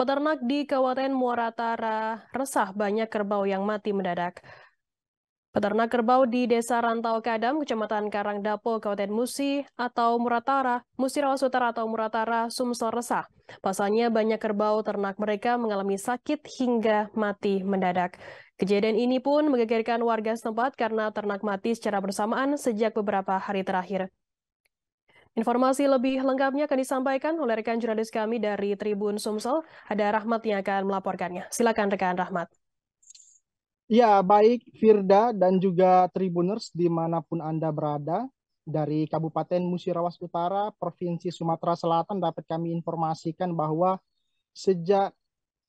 Peternak di Kabupaten Muara Tara resah banyak kerbau yang mati mendadak. Peternak kerbau di Desa Rantau Kadam, Kecamatan Karangdapo, Kabupaten Musi atau Muratara, Musirawas Utara atau Muratara, Sumsel resah. Pasalnya banyak kerbau ternak mereka mengalami sakit hingga mati mendadak. Kejadian ini pun menggegerkan warga setempat karena ternak mati secara bersamaan sejak beberapa hari terakhir. Informasi lebih lengkapnya akan disampaikan oleh rekan jurnalis kami dari Tribun Sumsel. Ada Rahmat yang akan melaporkannya. Silakan rekan Rahmat. Ya, baik Firda dan juga Tribuners dimanapun Anda berada. Dari Kabupaten Musirawas Utara, Provinsi Sumatera Selatan dapat kami informasikan bahwa sejak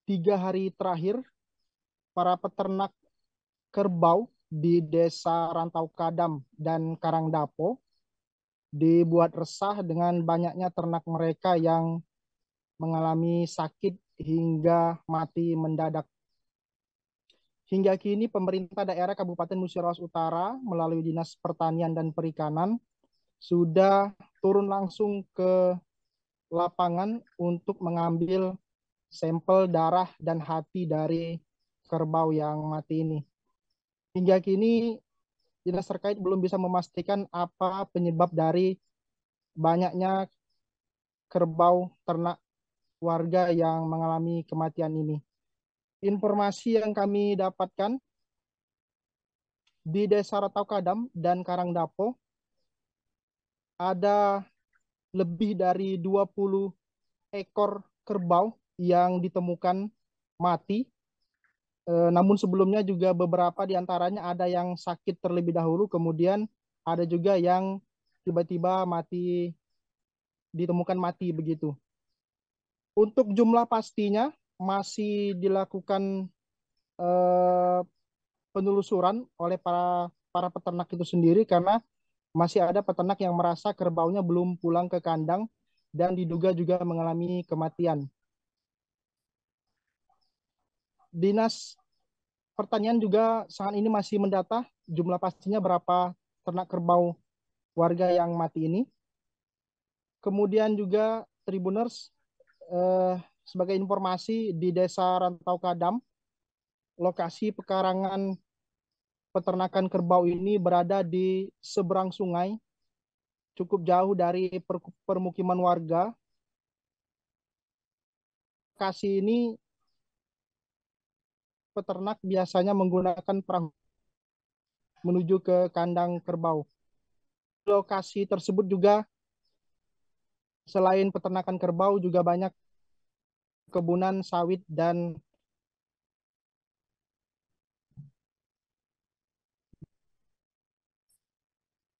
tiga hari terakhir, para peternak kerbau di Desa Rantau Kadam dan Karangdapo dibuat resah dengan banyaknya ternak mereka yang mengalami sakit hingga mati mendadak. Hingga kini pemerintah daerah Kabupaten Musirawas Utara melalui Dinas Pertanian dan Perikanan sudah turun langsung ke lapangan untuk mengambil sampel darah dan hati dari kerbau yang mati ini. Hingga kini dinas terkait belum bisa memastikan apa penyebab dari banyaknya kerbau ternak warga yang mengalami kematian ini. Informasi yang kami dapatkan di Desa Ratau Kadam dan Karangdapo ada lebih dari 20 ekor kerbau yang ditemukan mati Eh, namun sebelumnya juga beberapa di antaranya ada yang sakit terlebih dahulu, kemudian ada juga yang tiba-tiba mati, ditemukan mati begitu. Untuk jumlah pastinya masih dilakukan e, penelusuran oleh para para peternak itu sendiri karena masih ada peternak yang merasa kerbaunya belum pulang ke kandang dan diduga juga mengalami kematian. Dinas Pertanian juga saat ini masih mendata jumlah pastinya berapa ternak kerbau warga yang mati ini. Kemudian juga Tribuners eh, sebagai informasi di Desa Rantau Kadam, lokasi pekarangan peternakan kerbau ini berada di seberang sungai, cukup jauh dari per permukiman warga. Lokasi ini peternak biasanya menggunakan perahu menuju ke kandang kerbau. Lokasi tersebut juga selain peternakan kerbau juga banyak kebunan sawit dan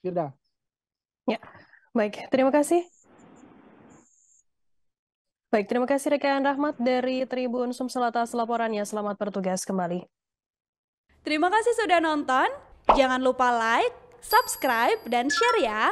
Firda. Ya, baik. Terima kasih Baik, terima kasih rekan Rahmat dari Tribun Sumsel atas laporannya. Selamat bertugas kembali. Terima kasih sudah nonton. Jangan lupa like, subscribe, dan share ya.